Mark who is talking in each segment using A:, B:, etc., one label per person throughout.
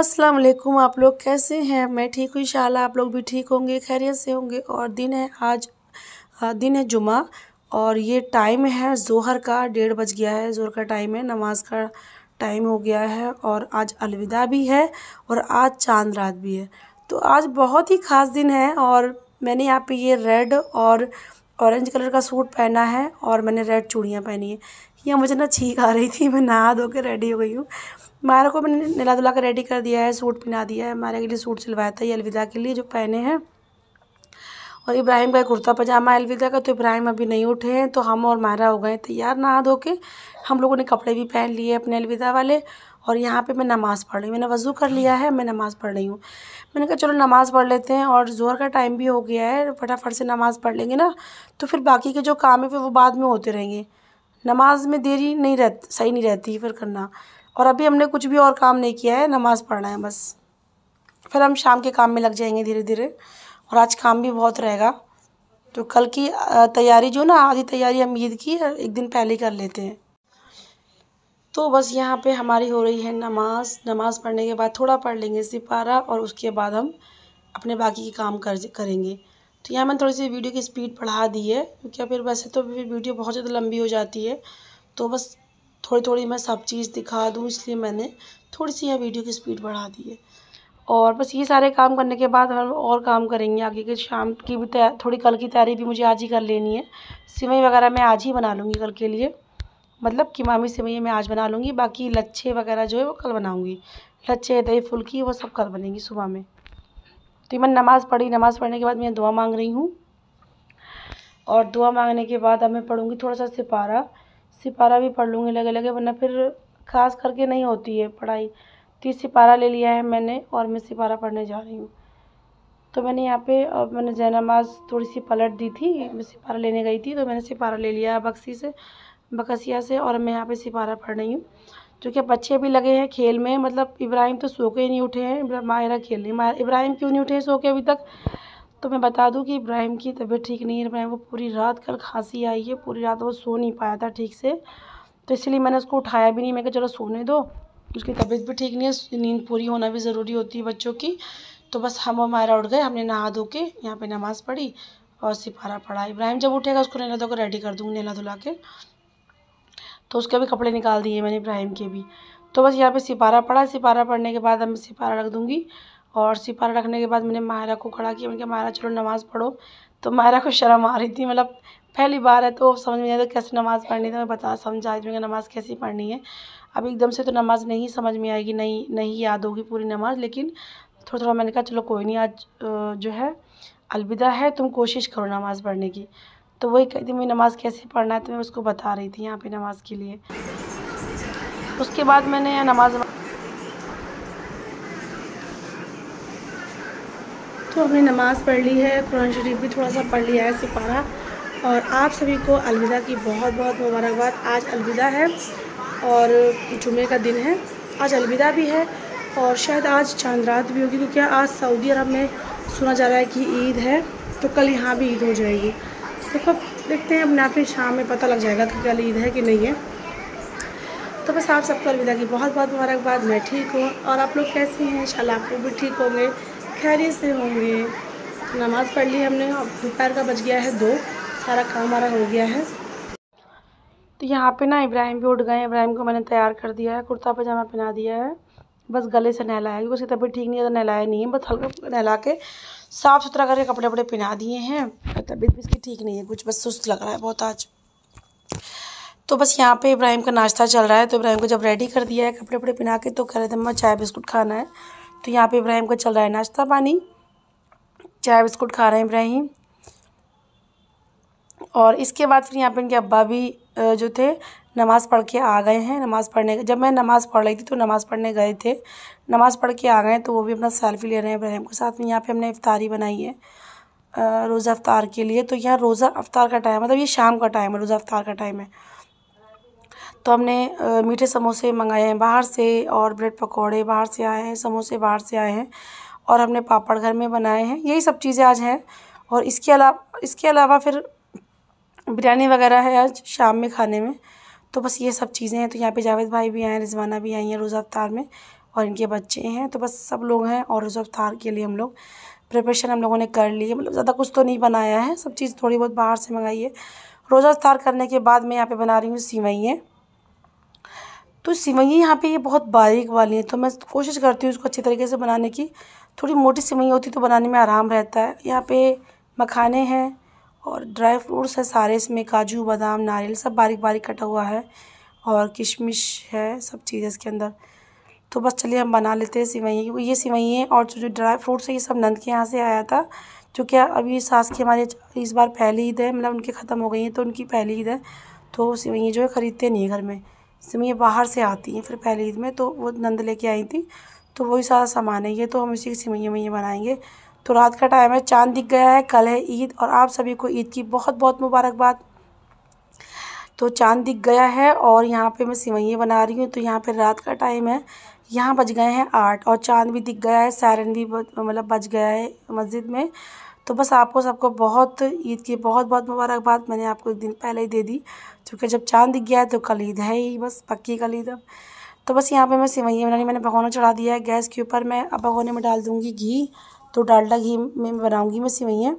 A: अस्सलाम वालेकुम आप लोग कैसे हैं मैं ठीक हूँ इन आप लोग भी ठीक होंगे खैरियत से होंगे और दिन है आज दिन है जुमा और ये टाइम है जोहर का डेढ़ बज गया है जोहर का टाइम है नमाज का टाइम हो गया है और आज अलविदा भी है और आज चांद रात भी है तो आज बहुत ही ख़ास दिन है और मैंने यहाँ पे ये रेड और ऑरेंज कलर का सूट पहना है और मैंने रेड चूड़ियाँ पहनी है या मुझे ना छींक आ रही थी मैं नहा धो के रेडी हो गई हूँ मारे को मैंने नला धुला कर रेडी कर दिया है सूट पहना दिया है मारे के लिए सूट सिलवाया था ये अलविदा के लिए जो पहने हैं और इब्राहिम का कुर्ता पजामा अलविदा का तो इब्राहिम अभी नहीं उठे हैं तो हम और मारा हो गए तैयार नहा धो के हम लोगों ने कपड़े भी पहन लिए अपने अलविदा वाले और यहाँ पे मैं नमाज़ पढ़ रही हूँ मैंने वज़ू कर लिया है मैं नमाज़ पढ़ रही हूँ मैंने कहा चलो नमाज़ पढ़ लेते हैं और ज़ोर का टाइम भी हो गया है फटाफट से नमाज़ पढ़ लेंगे ना तो फिर बाकी के जो काम है वो बाद में होते रहेंगे नमाज़ में देरी नहीं रह सही नहीं रहती फिर करना और अभी हमने कुछ भी और काम नहीं किया है नमाज़ पढ़ना है बस फिर हम शाम के काम में लग जाएंगे धीरे धीरे और आज काम भी बहुत रहेगा तो कल की तैयारी जो ना आधी तैयारी हम ईद की एक दिन पहले कर लेते हैं तो बस यहाँ पे हमारी हो रही है नमाज नमाज पढ़ने के बाद थोड़ा पढ़ लेंगे सिपारा और उसके बाद हम अपने बाकी के काम कर करेंगे तो यहाँ मैंने थोड़ी सी वीडियो की स्पीड बढ़ा दी है क्योंकि फिर वैसे तो फिर वीडियो बहुत ज़्यादा लंबी हो जाती है तो बस थोड़ी थोड़ी मैं सब चीज़ दिखा दूँ इसलिए मैंने थोड़ी सी यह वीडियो की स्पीड बढ़ा दी है और बस ये सारे काम करने के बाद हम और काम करेंगे आगे के शाम की भी थोड़ी कल की तैयारी भी मुझे आज ही कर लेनी है सिवई वगैरह मैं आज ही बना लूँगी कल के लिए मतलब कि मामी सिवैया मैं आज बना लूँगी बाकी लच्छे वगैरह जो है वो कल बनाऊँगी लच्छे दही फुल्की वो सब कल बनेंगी सुबह में तो मैं नमाज़ पढ़ी नमाज़ पढ़ने के बाद मैं दुआ मांग रही हूँ और दुआ मांगने के बाद अब मैं पढ़ूँगी थोड़ा सा सिपारा सिपारा भी पढ़ लूँगी लगे लगे वरना फिर खास करके नहीं होती है पढ़ाई तो ये सिपारा ले लिया है मैंने और मैं सिपारा पढ़ने जा रही हूँ तो मैंने यहाँ पे अब मैंने जयनमाज थोड़ी सी पलट दी थी मैं सिपारा लेने गई थी तो मैंने सिपारा ले लिया बक्सी से बकसिया से और मैं यहाँ पे सिपारा पढ़ रही हूँ क्योंकि अब बच्चे भी लगे हैं खेल में मतलब इब्राहिम तो सो के ही नहीं उठे हैं मायरा खेल रही इब्राहिम क्यों नहीं उठे सो के अभी तक तो मैं बता दूं कि इब्राहिम की तबीयत ठीक नहीं है इब्राहिम को पूरी रात कल खांसी आई है पूरी रात वो सो नहीं पाया था ठीक से तो इसलिए मैंने उसको उठाया भी नहीं मैं कहा चलो सोने दो उसकी तबीयत भी ठीक नहीं है नींद पूरी होना भी ज़रूरी होती है बच्चों की तो बस हम मायरा उठ गए हमने नहा धो के यहाँ पर नमाज़ पढ़ी और सिपारा पढ़ा इब्राहिम जब उठेगा उसको नहला धो रेडी कर दूँगी नहला धुला के तो उसके भी कपड़े निकाल दिए मैंने इब्राहिम के भी तो बस यहाँ पे सिपारा पड़ा सिपारा पड़ने के बाद अब मैं सिपारा रख दूँगी और सिपारा रखने के बाद मैंने मायरा को खड़ा किया मैंने कहा मायरा चलो नमाज़ पढ़ो तो मायरा को शर्म आ रही थी मतलब पहली बार है तो समझ में नहीं था कैसे नमाज़ पढ़नी थी तो मैं बता समझा दी नमाज़ कैसी पढ़नी है अब एकदम से तो नमाज़ नहीं समझ में आएगी नहीं नहीं याद होगी पूरी नमाज़ लेकिन थोड़ा थोड़ा मैंने कहा चलो कोई नहीं आज जो है अलविदा है तुम कोशिश करो नमाज़ पढ़ने की तो वही कहती थी मुझे नमाज़ कैसे पढ़ना है तो मैं उसको बता रही थी यहाँ पे नमाज़ के लिए उसके बाद मैंने नमाज़ तो हमने नमाज़ पढ़ ली है कुरान शरीफ भी थोड़ा सा पढ़ लिया है सिपारा और आप सभी को अलविदा की बहुत बहुत मुबारकबाद आज अलविदा है और जुमे का दिन है आज अलविदा भी है और शायद आज चांद रात भी होगी क्योंकि आज सऊदी अरब में सुना जा रहा है कि ईद है तो कल यहाँ भी ईद हो जाएगी देखो अब देखते हैं अब फिर शाम में पता लग जाएगा कि कल ईद है कि नहीं है तो बस आप सबको अलविदा की बहुत बहुत मुबारकबाद मैं ठीक हूँ और आप लोग कैसे हैं इंशाल्लाह आप लोग भी ठीक होंगे खैरियत से होंगे नमाज़ पढ़ ली हमने अब दोपहर का बज गया है दो सारा काम हमारा हो गया है तो यहाँ पे ना इब्राहिम भी उठ गए इब्राहिम को मैंने तैयार कर दिया है कुर्ता पजामा पहना दिया है बस गले से नहलाया क्योंकि उसकी तबीयत ठीक नहीं है तो नहलाया नहीं है बस हल्का नहला के साफ़ सुथरा करके कपड़े वपड़े पहना दिए हैं तबीयत भी इसकी ठीक नहीं है कुछ बस सुस्त लग रहा है बहुत आज तो बस यहाँ पे इब्राहिम का नाश्ता चल रहा है तो इब्राहिम को जब रेडी कर दिया है कपड़े वपड़े पहना के तो कह रहे थे मम्मा चाय बिस्कुट खाना है तो यहाँ पे इब्राहिम का चल रहा है नाश्ता पानी चाय बिस्कुट खा रहे हैं इब्राहिम और इसके बाद फिर यहाँ पे इनके अब्बा भी जो थे नमाज़ पढ़ के आ गए हैं नमाज़ पढ़ने जब मैं नमाज़ पढ़ रही थी तो नमाज़ पढ़ने गए थे नमाज़ पढ़ के आ गए तो वो भी अपना सेल्फ़ी ले रहे हैं इब्राहिम के साथ में यहाँ पे हमने इफ्तारी बनाई है रोज़ा अफ्तार के लिए तो यहाँ रोज़ा अफ्तार का टाइम मतलब ये शाम का टाइम है रोज़ा अफ्तार का टाइम है तो हमने मीठे समोसे मंगाए हैं बाहर से और ब्रेड पकौड़े बाहर से आए हैं समोसे बाहर से आए हैं और हमने पापड़ घर में बनाए हैं यही सब चीज़ें आज हैं और इसके अलावा इसके अलावा फिर बिरयानी वगैरह है आज शाम में खाने में तो बस ये सब चीज़ें हैं तो यहाँ पे जावेद भाई भी आए हैं रिजवाना भी आई हैं रोज़ा अफ्तार में और इनके बच्चे हैं तो बस सब लोग हैं और रोज़ा अफ्तार के लिए हम लोग प्रिपरेशन हम लोगों ने कर ली है मतलब ज़्यादा कुछ तो नहीं बनाया है सब चीज़ थोड़ी बहुत बाहर से मंगाई है रोज़ा अफ्तार करने के बाद मैं यहाँ पर बना रही हूँ सिवैयाँ तो सिवैयाँ यहाँ पर ये बहुत बारीक वाली हैं तो मैं कोशिश करती हूँ उसको अच्छी तरीके से बनाने की थोड़ी मोटी सिवैयाँ होती तो बनाने में आराम रहता है यहाँ पर मखाने हैं और ड्राई फ्रूट्स है सारे इसमें काजू बादाम नारियल सब बारीक बारीक कटा हुआ है और किशमिश है सब चीज़ इसके अंदर तो बस चलिए हम बना लेते हैं सिवैयाँ ये सिवैयाँ और जो ड्राई फ्रूट्स है ये सब नंद के यहाँ से आया था जो क्या अभी सास की हमारी इस बार पहली ईद है मतलब उनकी ख़त्म हो गई हैं तो उनकी पहली ईद है तो सिवैयाँ जो है ख़रीदते नहीं घर में सिवैयाँ बाहर से आती हैं फिर पहली ईद में तो वो नंद लेके आई थी तो वही सारा सामान है ये तो हम इसी की सिवैयाँ में ये बनाएंगे तो रात का टाइम है चांद दिख गया है कल है ईद और आप सभी को ईद की बहुत बहुत मुबारकबाद तो चांद दिख गया है और यहाँ पे मैं सिवैयाँ बना रही हूँ तो यहाँ पे रात का टाइम है यहाँ बज गए हैं आठ और चांद भी दिख गया है सैरन भी मतलब बज गया है मस्जिद में तो बस आपको सबको बहुत ईद की बहुत बहुत मुबारकबाद मैंने आपको एक दिन पहले ही दे दी क्योंकि जब चांद दिख गया है तो कल ईद है ही बस पक्की कल ईद अब तो बस यहाँ पे मैं सिवैयाँ बनानी मैंने भगोना चढ़ा दिया है गैस के ऊपर मैं अब भगोने में डाल दूँगी घी तो डालडा घी में बनाऊँगी मैं सिवैयाँ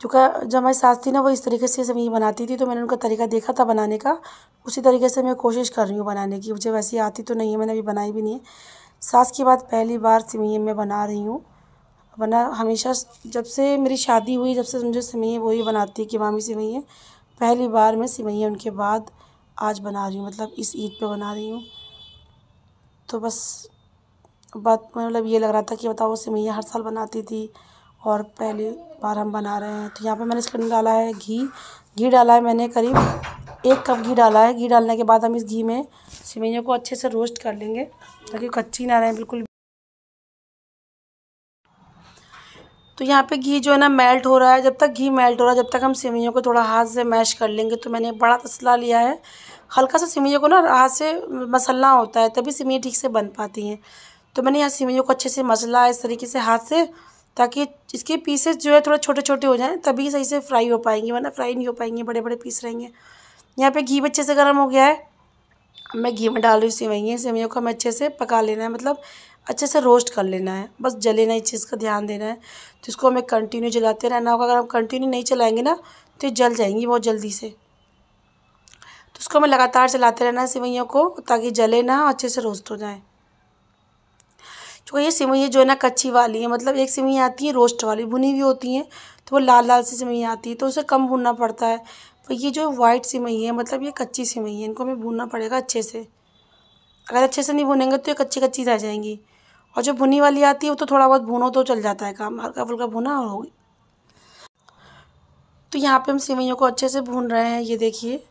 A: चूँकि जो हमारी सास थी ना वो इस तरीके से सभी बनाती थी तो मैंने उनका तरीका देखा था बनाने का उसी तरीके से मैं कोशिश कर रही हूँ बनाने की मुझे वैसे आती तो नहीं है मैंने अभी बनाई भी नहीं है सास की बात पहली बार सिमैया मैं बना रही हूँ बना हमेशा जब से मेरी शादी हुई जब से मुझे सिमैया वही बनाती है कि मामी सिमैया पहली बार मैं सिमैया उनके बाद आज बना रही हूँ मतलब इस ईद पर बना रही हूँ तो बस बात मतलब ये लग रहा था कि बताओ सेवैयाँ हर साल बनाती थी और पहली बार हम बना रहे हैं तो यहाँ पे मैंने इसके डाला है घी घी डाला है मैंने करीब एक कप घी डाला है घी डालने के बाद हम इस घी में सेवैयों को अच्छे से रोस्ट कर लेंगे ताकि कच्ची ना रहे बिल्कुल तो यहाँ पे घी जो है ना मेल्ट हो रहा है जब तक घी मेल्ट हो रहा है जब तक हम सेवैयों को थोड़ा हाथ से मैश कर लेंगे तो मैंने बड़ा तसला लिया है हल्का सा सेवैयों को ना हाथ से मसलना होता है तभी सेवैयाँ ठीक से बन पाती हैं तो मैंने यहाँ सेवइयों को अच्छे से मसला इस तरीके से हाथ से ताकि इसके पीसेस जो है थोड़ा छोटे छोटे हो जाएँ तभी सही से फ्राई हो पाएंगे वरना फ्राई नहीं हो पाएंगे बड़े बड़े पीस रहेंगे यहाँ पे घी भी अच्छे से गर्म हो गया है मैं घी में डाल रही हूँ सेवइयाँ सेवैयों को हमें अच्छे से पका लेना है मतलब अच्छे से रोस्ट कर लेना है बस जले ना इस चीज़ का ध्यान देना है तो इसको हमें कंटिन्यू जलाते रहना होगा अगर हम कंटिन्यू नहीं चलाएंगे ना तो ये जल जाएंगी बहुत जल्दी से तो उसको हमें लगातार चलाते रहना है सेवैयों को ताकि जले ना अच्छे से रोस्ट हो जाएँ तो ये सिवैयाँ जो है ना कच्ची वाली है मतलब एक सिवैयाँ आती हैं रोस्ट वाली भुनी हुई होती हैं तो वो लाल लाल सी सिवैयाँ आती है तो उसे कम भुनना पड़ता है पर ये जो वाइट सिवई है मतलब ये कच्ची सिवई है इनको हमें भूनना पड़ेगा अच्छे से अगर अच्छे से नहीं भुनेंगे तो ये कच्ची कच्ची रह जाएंगी और जो भुनी वाली आती है वो तो थोड़ा बहुत भुनो तो चल जाता है काम हल्का फुल्का भुना और होगी तो यहाँ पे हम सिवैयों को अच्छे से भून रहे हैं ये देखिए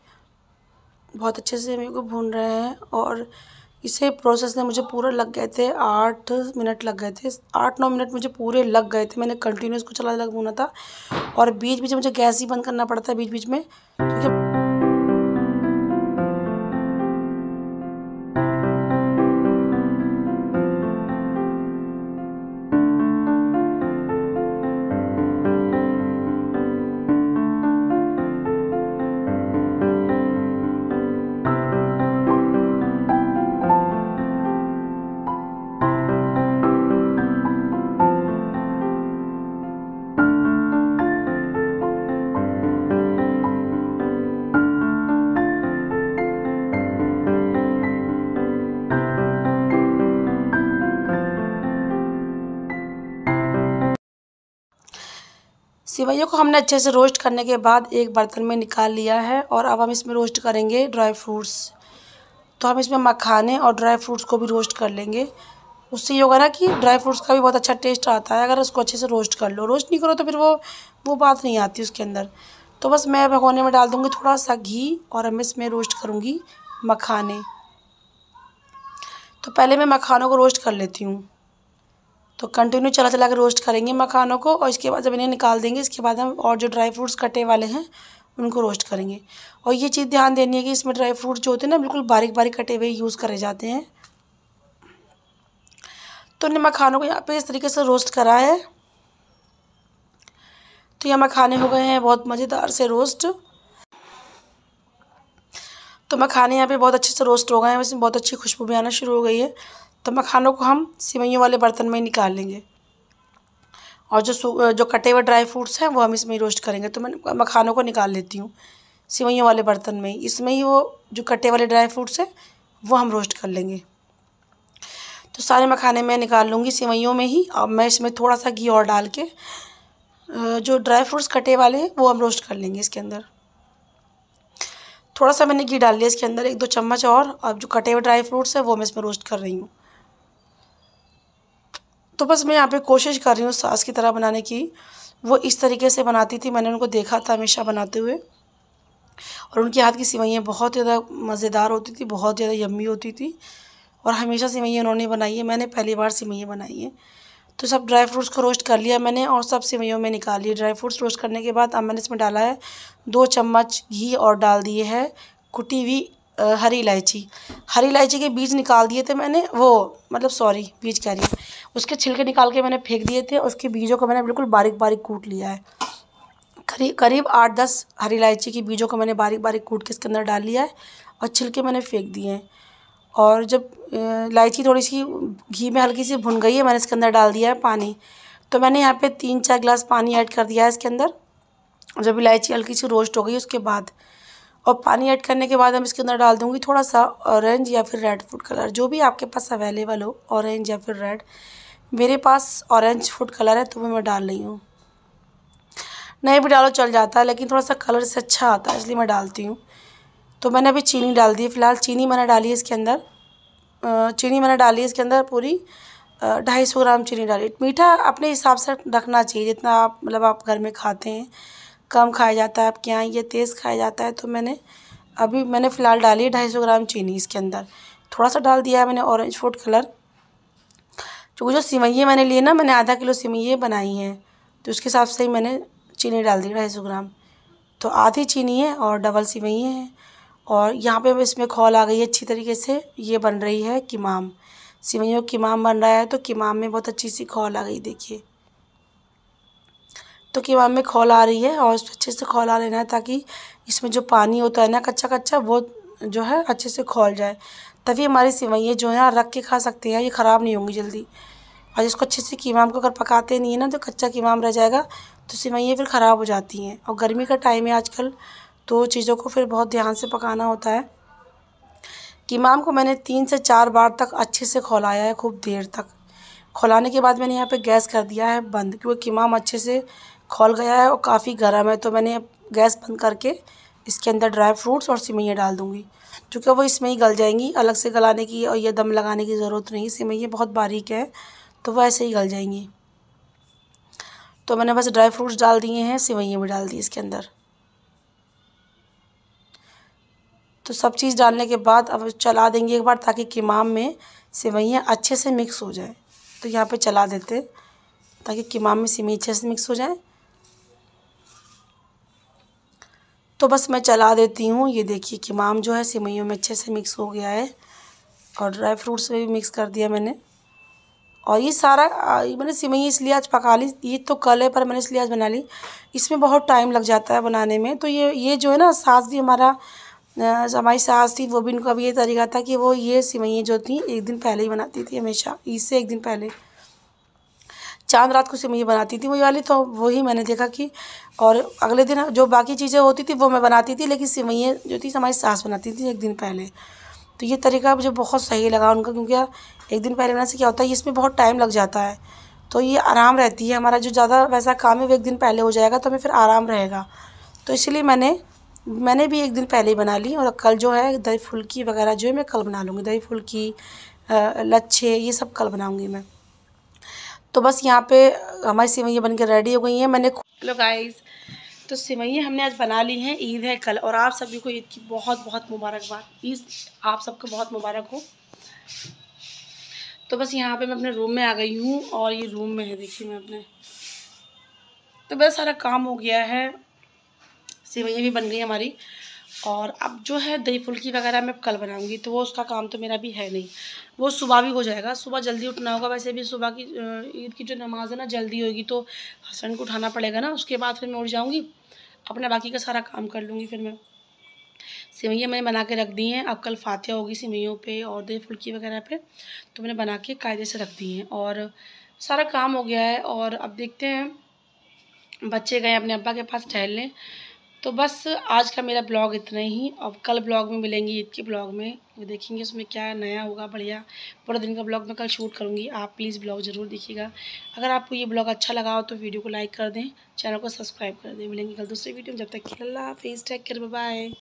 A: बहुत अच्छे से सिवैयों को भून रहे हैं और इसे प्रोसेस में मुझे पूरा लग गए थे आठ मिनट लग गए थे आठ नौ मिनट मुझे पूरे लग गए थे मैंने कंटिन्यूस को चला चला भूना था और बीच बीच में मुझे गैस ही बंद करना पड़ता है बीच बीच में सेवैयों को हमने अच्छे से रोस्ट करने के बाद एक बर्तन में निकाल लिया है और अब हम इसमें रोस्ट करेंगे ड्राई फ्रूट्स तो हम इसमें मखाने और ड्राई फ्रूट्स को भी रोस्ट कर लेंगे उससे ये होगा ना कि ड्राई फ्रूट्स का भी बहुत अच्छा टेस्ट आता है अगर उसको अच्छे से रोस्ट कर लो रोस्ट नहीं करो तो फिर वो वो बात नहीं आती उसके अंदर तो बस मैं भगोने में डाल दूँगी थोड़ा सा घी और हम इसमें रोस्ट करूँगी मखाने तो पहले मैं मखानों को रोस्ट कर लेती हूँ तो कंटिन्यू चला चला कर रोस्ट करेंगे मखानों को और इसके बाद जब इन्हें निकाल देंगे इसके बाद हम और जो ड्राई फ्रूट्स कटे वाले हैं उनको रोस्ट करेंगे और ये चीज़ ध्यान देनी है कि इसमें ड्राई फ्रूट्स जो होते हैं ना बिल्कुल बारीक बारीक कटे हुए यूज़ करे जाते हैं तो इन्हें मखानों को यहाँ पे इस तरीके से रोस्ट करा है तो ये मखाने हो गए हैं बहुत मज़ेदार से रोस्ट तो मखाने यहाँ पे बहुत अच्छे से रोस्ट हो गए हैं इसमें बहुत अच्छी खुशबू भी आना शुरू हो गई है तो मखानों को हम सिवैयों वाले बर्तन में ही निकाल लेंगे और जो जो कटे हुए ड्राई फ्रूट्स हैं वो हम इसमें ही रोस्ट करेंगे तो मैं मखानों को निकाल लेती हूँ सिवैयों वाले बर्तन में इसमें ही वो जो कटे वाले ड्राई फ्रूट्स हैं वो हम रोस्ट कर लेंगे तो सारे मखाने मैं निकाल लूँगी सिवैयों में ही और मैं इसमें थोड़ा सा घी और डाल के जो ड्राई फ्रूट्स कटे वाले हैं वो हम रोस्ट कर लेंगे इसके अंदर थोड़ा सा मैंने घी डाल लिया इसके अंदर एक दो चम्मच और अब जो कटे हुए ड्राई फ्रूट्स हैं वो मैं इसमें रोस्ट कर रही हूँ तो बस मैं यहाँ पे कोशिश कर रही हूँ सास की तरह बनाने की वो इस तरीके से बनाती थी मैंने उनको देखा था हमेशा बनाते हुए और उनके हाथ की सिवैयाँ बहुत ज़्यादा मज़ेदार होती थी बहुत ज़्यादा यम्मी होती थी और हमेशा सिवैयाँ उन्होंने बनाई है मैंने पहली बार सिवैयाँ बनाई हैं तो सब ड्राई फ्रूट्स को रोस्ट कर लिया मैंने और सब सिवैयों में निकाल लिए ड्राई फ्रूट्स रोस्ट करने के बाद अब मैंने इसमें डाला है दो चम्मच घी और डाल दिए है कुटी हुई हरी इलायची हरी इलायची के बीज निकाल दिए थे मैंने वो मतलब सॉरी बीज कह रही उसके छिलके निकाल के मैंने फेंक दिए थे उसके बीजों को मैंने बिल्कुल बारीक बारीक कूट लिया है करीब करीब आठ दस हरी इलायची के बीजों को मैंने बारीक बारीक कूट के इसके अंदर डाल लिया है और छिलके मैंने फेंक दिए हैं और जब इलायची थोड़ी सी घी में हल्की सी भुन गई है मैंने इसके अंदर डाल दिया है पानी तो मैंने यहाँ पे तीन चार गिलास पानी ऐड कर दिया है इसके अंदर जब इलायची हल्की सी रोस्ट हो गई उसके बाद और पानी ऐड करने के बाद हम इसके अंदर डाल दूँगी थोड़ा सा ऑरेंज या फिर रेड फूड कलर जो भी आपके पास अवेलेबल हो ऑरेंज या फिर रेड मेरे पास ऑरेंज फूड कलर है तो वो मैं डाल रही हूँ नहीं भी डालो चल जाता है लेकिन थोड़ा सा कलर से अच्छा आता है इसलिए मैं डालती हूँ तो मैंने अभी चीनी डाल दी फ़िलहाल चीनी मैंने डाली इसके अंदर चीनी मैंने डाली इसके अंदर पूरी ढाई सौ ग्राम चीनी डाली मीठा अपने हिसाब से रखना चाहिए जितना आप मतलब आप घर में खाते हैं कम खाया जाता है आपके यहाँ ये तेज़ खाया जाता है तो मैंने अभी मैंने फ़िलहाल डाली है ढाई सौ ग्राम चीनी इसके अंदर थोड़ा सा डाल दिया है मैंने ऑरेंज फूड कलर तो वो जो सिवैयाँ मैंने लिए ना मैंने आधा किलो सिवैयाँ बनाई हैं तो उसके हिसाब से ही मैंने चीनी डाल दी ढाई सौ ग्राम तो आधी चीनी है और डबल सिवैयाँ हैं और यहाँ पे अब इसमें खोल आ गई है अच्छी तरीके से ये बन रही है किमाम सिवैयों किमाम बन रहा है तो किमाम में बहुत अच्छी सी खोल आ गई देखिए तो किमाम में खोल आ रही है और उस अच्छे से खोल आ लेना है ताकि इसमें जो पानी होता है ना कच्चा कच्चा वो जो है अच्छे से खोल जाए तभी हमारी सिवैयाँ जो हैं रख के खा सकते हैं ये ख़राब नहीं होंगी जल्दी और इसको अच्छे से कीमाम को अगर पकाते नहीं है ना तो कच्चा कीमाम रह जाएगा तो सिवैयाँ फिर ख़राब हो जाती हैं और गर्मी का टाइम है आजकल तो चीज़ों को फिर बहुत ध्यान से पकाना होता है कीमाम को मैंने तीन से चार बार तक अच्छे से खोलाया है खूब देर तक खोलाने के बाद मैंने यहाँ पर गैस कर दिया है बंद क्योंकि कीमाम अच्छे से खोल गया है और काफ़ी गर्म है तो मैंने गैस बंद करके इसके अंदर ड्राई फ्रूट्स और सिवैयाँ डाल दूँगी क्योंकि वो इसमें ही गल जाएंगी अलग से गलाने की और यह दम लगाने की ज़रूरत नहीं सिवैयाँ बहुत बारीक है तो वह ऐसे ही गल जाएंगी तो मैंने बस ड्राई फ्रूट्स डाल दिए हैं सेवैयाँ भी डाल दी इसके अंदर तो सब चीज़ डालने के बाद अब चला देंगे एक बार ताकि किमाम में सेवैयाँ अच्छे से मिक्स हो जाए तो यहाँ पे चला देते ताकि किमाम में सेवैयाँ अच्छे से मिक्स हो जाए तो बस मैं चला देती हूँ ये देखिए किमाम जो है सिवैयों में अच्छे से मिक्स हो गया है और ड्राई फ्रूट्स में भी मिक्स कर दिया मैंने और ये सारा मैंने सिमई इसलिए आज पका ली ये तो कल है पर मैंने इसलिए आज बना ली इसमें बहुत टाइम लग जाता है बनाने में तो ये ये जो है ना सास भी हमारा हमारी सास थी वो भी इनका भी ये तरीका था कि वो ये सिमैयाँ जो थी एक दिन पहले ही बनाती थी हमेशा ईद से एक दिन पहले चांद रात को सिवैया बनाती थी वही वाली तो वही मैंने देखा कि और अगले दिन जो बाकी चीज़ें होती थी वो मैं बनाती थी लेकिन सिमैया जो थी हमारी सास बनाती थी एक दिन पहले तो ये तरीका मुझे बहुत सही लगा उनका क्योंकि एक दिन पहले बनाने से क्या होता है इसमें बहुत टाइम लग जाता है तो ये आराम रहती है हमारा जो ज़्यादा वैसा काम है वो एक दिन पहले हो जाएगा तो हमें फिर आराम रहेगा तो इसलिए मैंने मैंने भी एक दिन पहले ही बना ली और कल जो है दही फुल्की वगैरह जो है मैं कल बना लूँगी दही फुल्की लच्छे ये सब कल बनाऊँगी मैं तो बस यहाँ पे हमारी सेवैयाँ बनकर रेडी हो गई हैं मैंने हेलो गाइस तो सिवैया हमने आज बना ली हैं ईद है कल और आप सभी को ईद की बहुत बहुत मुबारकबाद ईद आप सबको बहुत मुबारक हो तो बस यहाँ पे मैं अपने रूम में आ गई हूँ और ये रूम में है देखिए मैं अपने तो बस सारा काम हो गया है सिवैया भी बन गई हमारी और अब जो है दही फुल्की वगैरह मैं कल बनाऊंगी तो वो उसका काम तो मेरा भी है नहीं वो सुबह भी हो जाएगा सुबह जल्दी उठना होगा वैसे भी सुबह की ईद की जो नमाज़ है ना जल्दी होगी तो हसन को उठाना पड़ेगा ना उसके बाद फिर मैं उठ जाऊँगी अपना बाकी का सारा काम कर लूँगी फिर मैं सिवैयाँ मैंने बना के रख दी हैं अब कल फातिया होगी सिवैयों पे और दही फुल्की वगैरह पे तो मैंने बना के कायदे से रख दी हैं और सारा काम हो गया है और अब देखते हैं बच्चे गए अपने अब्बा के पास टहलने तो बस आज का मेरा ब्लॉग इतना ही अब कल ब्लॉग में मिलेंगी ईद के ब्लॉग में देखेंगे उसमें क्या नया होगा बढ़िया पूरा दिन का ब्लॉग मैं कल शूट करूँगी आप प्लीज़ ब्लॉग ज़रूर देखिएगा अगर आपको ये ब्लॉग अच्छा लगा हो तो वीडियो को लाइक कर दें चैनल को सब्सक्राइब कर दें मिलेंगे कल दूसरे वीडियो में जब तक अल्लाह हाफिज़ टेक कर बाय